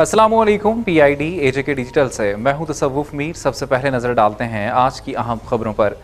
Aslam P I D A J K digital से मैं हूं तसवुफ मीर सबसे पहले नज़र डालते हैं आज की अहम खबरों पर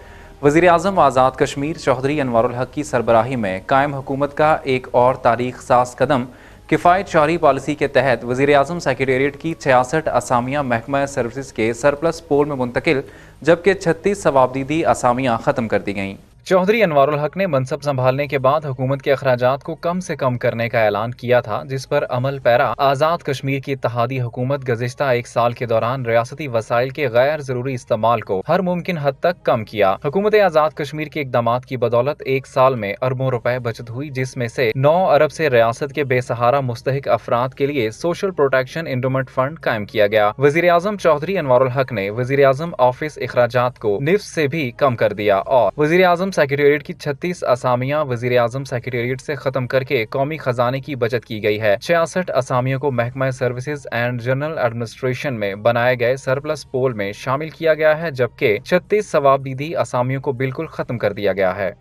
वज़ी अजम आज़ाद कश्मीर चौधरी हक की सरबराही में कायम हुकूमत का एक और तारीख साज कदम किफ़ायत शारी पॉलिसी के तहत वज़ी अजम सेक्रटेट की छियासठ असामियाँ महकमा सर्विस के सरप्लस पोल में मुंतकिल जबकि छत्तीस सवाबदीदी असामियाँ ख़त्म कर दी गईं चौधरी अनवारुल हक ने मनसब संभालने के बाद हुकूमत के अखराज को कम से कम करने का ऐलान किया था जिस पर अमल पैरा आज़ाद कश्मीर की इतहादी हुकूमत गुजशत एक साल के दौरान रियासती वसाइल के गैर जरूरी इस्तेमाल को हर मुमकिन हद तक कम किया हुकूमत आज़ाद कश्मीर के इकदाम की बदौलत एक साल में अरबों रुपए बचत हुई जिसमे ऐसी नौ अरब ऐसी रियासत के बेसहारा मुस्तक अफराद के लिए सोशल प्रोटेक्शन इंडोमेंट फंड कायम किया गया वजीर अजम चौधरी अनवारुल हक ने वजीर अजम ऑफिस अखराज को निफ्स ऐसी भी कम कर दिया और वजीर आजम सेक्रेटेरिएट की 36 असामियां वजीर आजम सेक्रेटेरिएट से खत्म करके कौमी खजाने की बचत की गई है छियासठ असामियों को महकमा सर्विसेज एंड जनरल एडमिनिस्ट्रेशन में बनाए गए सरप्लस पोल में शामिल किया गया है जबकि छत्तीस सवाबदीदी असामियों को बिल्कुल खत्म कर दिया गया है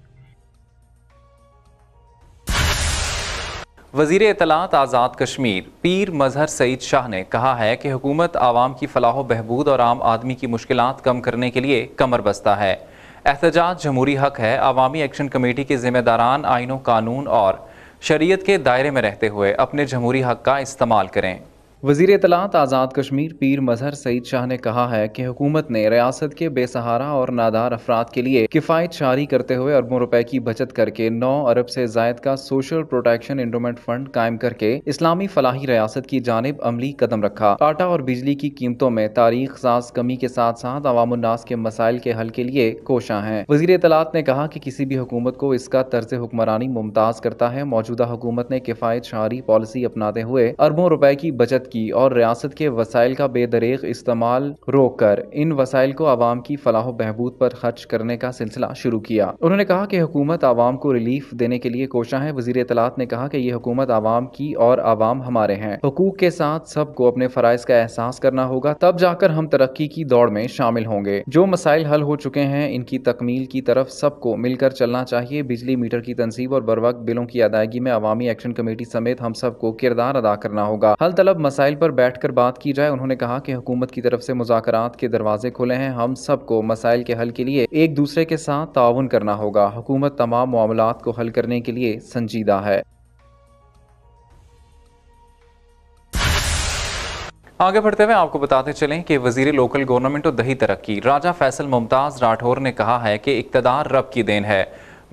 वजीर इतलात आज़ाद कश्मीर पीर मजहर सईद शाह ने कहा है कि हुकूमत आवाम की फलाह बहबूद और आम आदमी की मुश्किलात कम करने के लिए कमर बस्ता है एहतजाज जमहूरी हक है अवामी एक्शन कमेटी के जिम्मेदारान आइनों कानून और शरीयत के दायरे में रहते हुए अपने जमहूरी हक का इस्तेमाल करें वजीर तलात आज़ाद कश्मीर पीर मजहर सईद शाह ने कहा है कि हुकूमत ने रियासत के बेसहारा और नादार अफराद के लिए किफ़ायत शारी करते हुए अरबों रुपए की बचत करके नौ अरब से जायद का सोशल प्रोटेक्शन इंडोमेंट फंड कायम करके इस्लामी फलाही रियासत की जानब अमली कदम रखा आटा और बिजली की कीमतों में तारीख साज कमी के साथ साथ अवामनास के मसाइल के हल के लिए कोशा हैं वजीर तलात ने कहा कि किसी भी हुकूमत को इसका तर्ज हुक्मरानी मुमताज़ करता है मौजूदा हुकूमत ने किफ़ायत शारी पॉलिसी अपनाते हुए अरबों रुपए की बचत की और रियासत के वसाइल का बेदरेख इस्तेमाल रोक कर इन वसाइल को आवाम की फलाह बहबूद पर खर्च करने का सिलसिला शुरू किया उन्होंने कहा कि हुकूमत आवाम को रिलीफ देने के लिए कोशा है वजीर इतलात ने कहा कि ये हुकूमत आवाम की और आवाम हमारे हैं हकूक के साथ सबको अपने फ़रज़ का एहसास करना होगा तब जाकर हम तरक्की की दौड़ में शामिल होंगे जो मसाइल हल हो चुके हैं इनकी तकमील की तरफ सबको मिलकर चलना चाहिए बिजली मीटर की तनसीब और बर वक्त बिलों की अदायगी में अवामी एक्शन कमेटी समेत हम सबको किरदार अदा करना होगा हल तलब मसाइल मसाइल पर बैठकर बात की जाए उन्होंने कहा कि हुकूमत की तरफ से मुजात के दरवाजे खुले हैं हम सबको मसाइल के हल के लिए एक दूसरे के साथ ताउन करना होगा हुकूमत तमाम मामला को हल करने के लिए संजीदा है आगे बढ़ते हुए आपको बताते चलें कि वजीर लोकल गवर्नमेंट और दही तरक्की राजा फैसल मुमताज़ राठौर ने कहा है कि इकतदार रब की देन है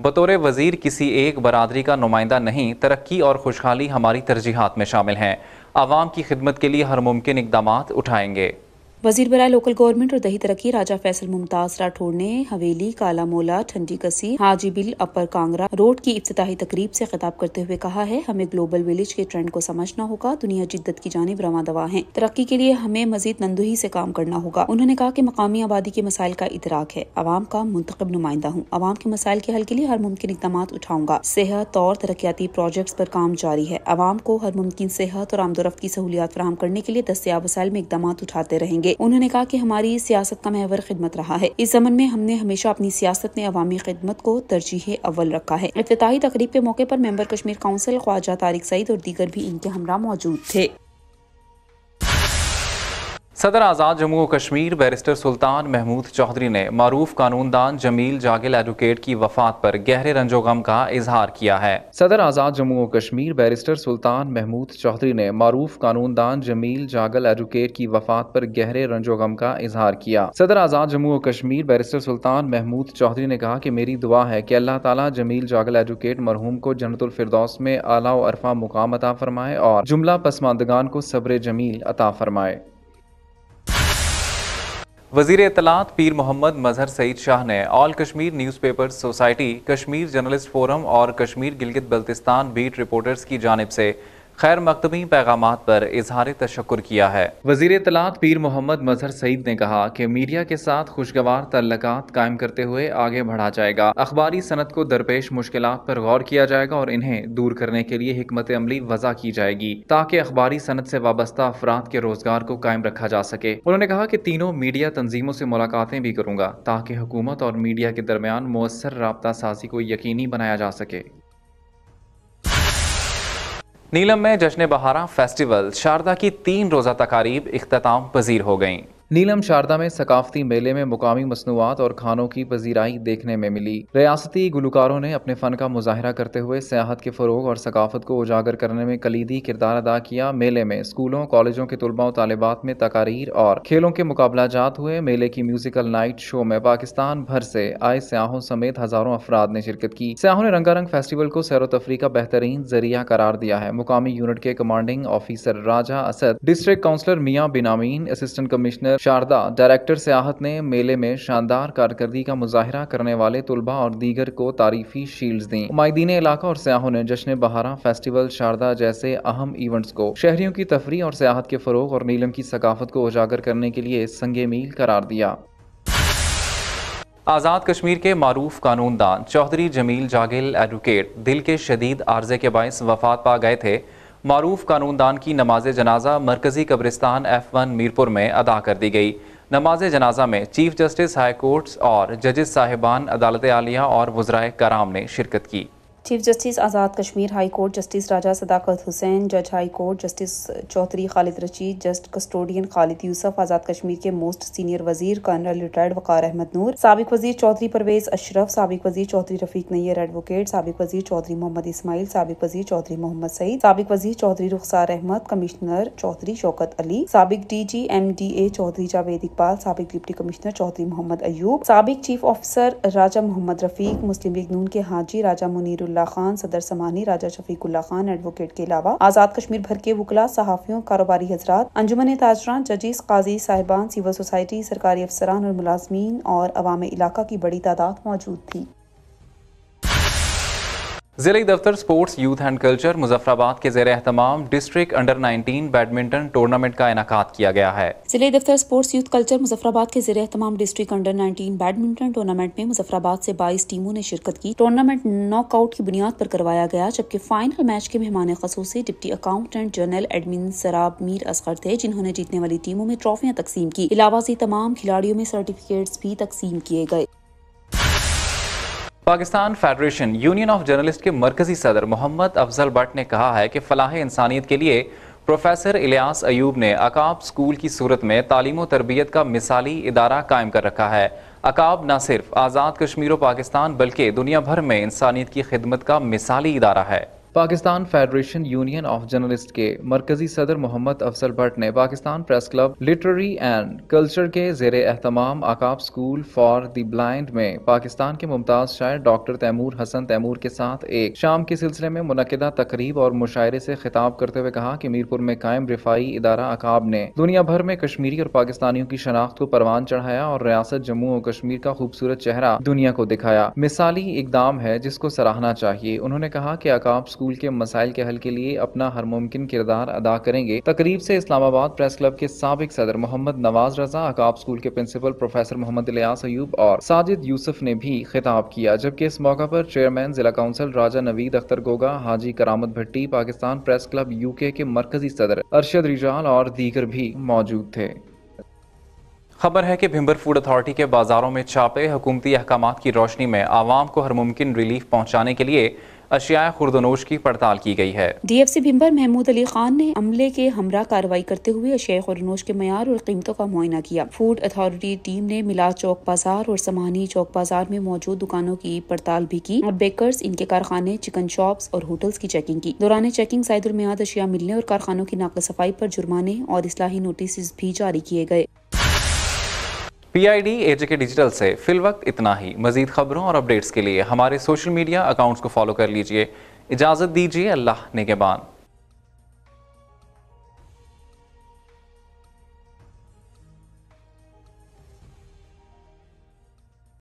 बतौर वजीर किसी एक बरदरी का नुमाइंदा नहीं तरक्की और खुशहाली हमारी तरजीहत में शामिल हैं आवाम की खिदमत के लिए हर मुमकिन इकदाम उठाएंगे वजीर बरा लोकल गवर्नमेंट और दही तरक्की राजा फैसल मुमताज राठौर ने हवेली काला मोला ठंडी कसी हाजी बिल अपर कांगड़ा रोड की इब्तदाही तकरीब से खिताब करते हुए कहा है हमें ग्लोबल विलेज के ट्रेंड को समझना होगा दुनिया जिद्दत की जानब रवा दवा है तरक्की के लिए हमें मजीद नंदुही से काम करना होगा उन्होंने कहा की मकामी आबादी के मसाइल का इतराक है आवाम का मुंतब नुमाइंदा हूँ आवाम के मसाइल के हल के लिए हर मुमकिन इकदाम उठाऊंगा सेहत और तरक्याती प्रोजेक्ट आरोप काम जारी है आवाम को हर मुमकिन सेहत और आमदोरफ की सहूलियात फ्राहम करने के लिए दस्तियाब वसाइल में इकदाम उठाते रहेंगे करेंगे उन्होंने कहा की हमारी सियासत का महवर खिदमत रहा है इस जमन में हमने हमेशा अपनी सियासत में अवमी खिदमत को तरजीह अव्वल रखा है अफ्ताही तकरीब के मौके आरोप मेम्बर कश्मीर काउंसिल ख्वाजा तारिक सईद और दीगर भी इनके हमरा मौजूद थे सदर आज़ाद जम्मू और कश्मीर बैरिस्टर सुल्तान महमूद चौधरी ने मरूफ कानूनदान जमील जागिल एडवोकेट की वफात पर गहरे रंजो गम का इजहार किया है सदर आज़ाद जम्मू और कश्मीर बैरिस्टर सुल्तान महमूद चौधरी ने मरूफ कानूनदान जमील जागल एडवोकेट की वफात पर गहरे रंजो गम का इजहार किया सदर आज़ाद जम्मू और कश्मीर बैरिस्टर सुल्तान महमूद चौधरी ने कहा की मेरी दुआ है की अल्लाह ताला जमील जागल एडवोकेट मरहूम को जन्नतफरदौस में आला और अरफा मुकाम अता फरमाए और जुमला पसमानदगान को सब्र जमील अता फरमाए वजीर इतलात पीर मोहम्मद मजहर सईद शाह ने all Kashmir newspaper society Kashmir journalist forum और कश्मीर गिलगित बल्तिस्तान बीट रिपोर्टर्स की जानब से खैर मकदमी पैगाम पर इजहार तशक्र किया है वजीर तलात पीर मोहम्मद मजहर सईद ने कहा कि मीडिया के साथ खुशगवार तल्लक कायम करते हुए आगे बढ़ा जाएगा अखबारी सनत को दरपेश मुश्किल पर गौर किया जाएगा और इन्हें दूर करने के लिए हमत अमली वजह की जाएगी ताकि अखबारी सनत से वाबस्ता अफराद के रोजगार को कायम रखा जा सके उन्होंने कहा कि तीनों मीडिया तंजीमों से मुलाकातें भी करूँगा ताकि हुकूमत और मीडिया के दरमियान मौसर रबता साजी को यकीनी बनाया जा सके नीलम में जश्न बहारा फेस्टिवल शारदा की तीन रोज़ा तकारीब अख्ताम पजीर हो गईं नीलम शारदा में सकाफती मेले में मुकामी मसनूआत और खानों की पजीराई देखने में मिली रियासती गुलकारों ने अपने फन का मुजाहरा करते हुए सियाहत के फ़रोग और सकाफत को उजागर करने में कलीदी किरदार अदा किया मेले में स्कूलों कॉलेजों के तलबा तलबात में तकारीर और खेलों के मुकाबला जात हुए मेले की म्यूजिकल नाइट शो में पाकिस्तान भर से आए सयाहों समेत हजारों अफराद ने शिरकत की सयाहों ने रंगारंग फेस्टिवल को सैर तफरी का बेहतरीन जरिया करार दिया है मुकामी यूनिट के commanding officer Raja Asad district councillor Mian बिनामीन असिस्टेंट कमिश्नर शारदा डायरेक्टर सियाहत ने मेले में शानदार कारकर्दी का मुजाहरा करने वाले तलबा और दीगर को तारीफी शील्ड दी मायदीन इलाका और सयाहों ने जश्न बहारा फेस्टिवल शारदा जैसे अहम इवेंट्स को शहरियों की तफरी और सियाहत के फरोग और नीलम की सकाफत को उजागर करने के लिए संगे मील करार दिया आज़ाद कश्मीर के मरूफ कानूनदान चौधरी जमील जागिल एडवोकेट दिल के शदीद आर्जे के बायस वफात पा गए थे मरूफ कानूनदान की नमाज जनाजा मरकजी कब्रिस्तान एफ वन मीरपुर में अदा कर दी गई नमाज जनाजा में चीफ जस्टिस हाई कोर्ट्स और जजिस साहिबान अदालत आलिया और वज्राय कराम ने शिरकत की chief justice Azad Kashmir high court justice Raja Sadaqat Hussain जज high court justice Chaudhry Khalid Rashid just custodian Khalid Yousaf Azad Kashmir के मोस्ट सीनियर वजीर कर्नल रिटायर्ड वकार अहमद नूर सबक वजीर चौधरी परवेज अशरफ सबक वजीर चौधरी रफीक नैयर एडवोकेट सबक वजीर चौधरी मोहम्मद इसमाइल सबक वजीर चौधरी मोहम्मद सईद सबक वजीर चौधरी रुखसार अहमद कमिश्नर चौधरी शौकत अली सबक D G M D A Chaudhry Javed Iqbal सबक डिप्टी कमिश्नर चौधरी मोहम्मद अयूब सबक chief officer Raja Mohammad Rafiq Muslim League Noon के हाजी राजा मुनीरुल्ला शफीकुल्ला खान सदर समानी राजा शफीकुल्ला खान एडवोकेट के अलावा आजाद कश्मीर भर के वकला सहाफियों कारोबारी हजरात अंजुमन ताजरान जजिस काजी साहिबान सिविल सोसाइटी सरकारी अफसरान और मुलाजमीन और अवाम इलाका की बड़ी तादाद मौजूद थी जिले दफ्तर sports youth and culture Muzaffarabad के जेर अहतमाम डिस्ट्रिक्ट अंडर 19 बैडमिंटन टूर्नामेंट का इनका किया गया है जिले दफ्तर स्पोर्ट्स यूथ कल्चर मुजफ्फराबाद के जेर अहतमाम डिस्ट्रिक्ट अंडर 19 बैडमिंटन टूर्नामेंट में मुजफ्फराबाद से 22 टीमों ने शिरकत की टूर्नामेंट नॉकआउट की बुनियाद पर करवाया गया जबकि फाइनल मैच के मेहमान खसूसी डिप्टी अकाउंटेंट जनरल एडमिन सराब मीर असगर थे जिन्होंने जीतने वाली टीमों में ट्रॉफियाँ तकसीम की इलावा से तमाम खिलाड़ियों में सर्टिफिकेट भी तकसीम किए गए Pakistan federation union of journalist के मरकजी सदर मोहम्मद अफजल भट्ट ने कहा है कि फलाह इंसानियत के लिए प्रोफेसर इलियास अयूब ने अकाब स्कूल की सूरत में तालीम तरबियत का मिसाली इदारा कायम कर रखा है अकाब न सिर्फ आज़ाद कश्मीर और पाकिस्तान बल्कि दुनिया भर में इंसानियत की खिदमत का मिसाली इदारा है Pakistan federation union of journalist के मरकजी सदर मोहम्मद अफसर भट्ट ने Pakistan press club literary and culture के जेर अहतमाम Aqab school for the blind में पाकिस्तान के मुमताज़ शायर डॉक्टर तैमूर हसन तैमूर के साथ एक शाम के सिलसिले में मुनदा तकरीब और मुशायरे से खिताब करते हुए कहा कि मीरपुर में कायम रिफाई इदारा आकाब ने दुनिया भर में कश्मीरी और पाकिस्तानियों की शनाख्त को परवान चढ़ाया और रियासत जम्मू और कश्मीर का खूबसूरत चेहरा दुनिया को दिखाया मिसाली इकदाम है जिसको सराहना चाहिए उन्होंने कहा की आकाब स्कूल स्कूल के मसाइल के हल के लिए अपना हर मुमकिन किरदार अदा करेंगे तकरीब से इस्लामाबाद प्रेस क्लब के सबक सदर मोहम्मद नवाज रजा अकाब स्कूल के प्रिंसिपल प्रोफेसर मोहम्मद लियास अयूब और साजिद यूसुफ ने भी खिताब किया जबकि इस मौके पर चेयरमैन जिला काउंसिल राजा नवीद अख्तर गोगा हाजी Karamat Bhatti Pakistan press club UK के मरकजी सदर अरशद रिजाल और दीगर भी मौजूद थे खबर है कि भिम्बर फूड अथॉरिटी के बाज़ारों में छापे हुकूमती अहकाम की रोशनी में आवाम को हर मुमकिन रिलीफ पहुँचाने के लिए अशिया खुर्दनोश की पड़ताल की गई है D F C Bhimber Mehmood Ali Khan ने अमले के हमरा कार्रवाई करते हुए अशिया खुर्दनोश के मैार और कीमतों का मुआयना किया फूड अथॉरिटी टीम ने मिला चौक बाजार और समानी चौक बाजार में मौजूद दुकानों की पड़ताल भी की और बेकर्स इनके कारखाने चिकन शॉप और होटल्स की चेकिंग की दौरान चेकिंग साइदुल मियाद अशिया मिलने और कारखानों की नाकल सफाई पर जुर्माने और इसलाही नोटिस भी जारी किए गए पीआईडी के डिजिटल से फिल वक्त इतना ही मजीद खबरों और अपडेट्स के लिए हमारे सोशल मीडिया अकाउंट्स को फॉलो कर लीजिए इजाज़त दीजिए अल्लाह नेगेबान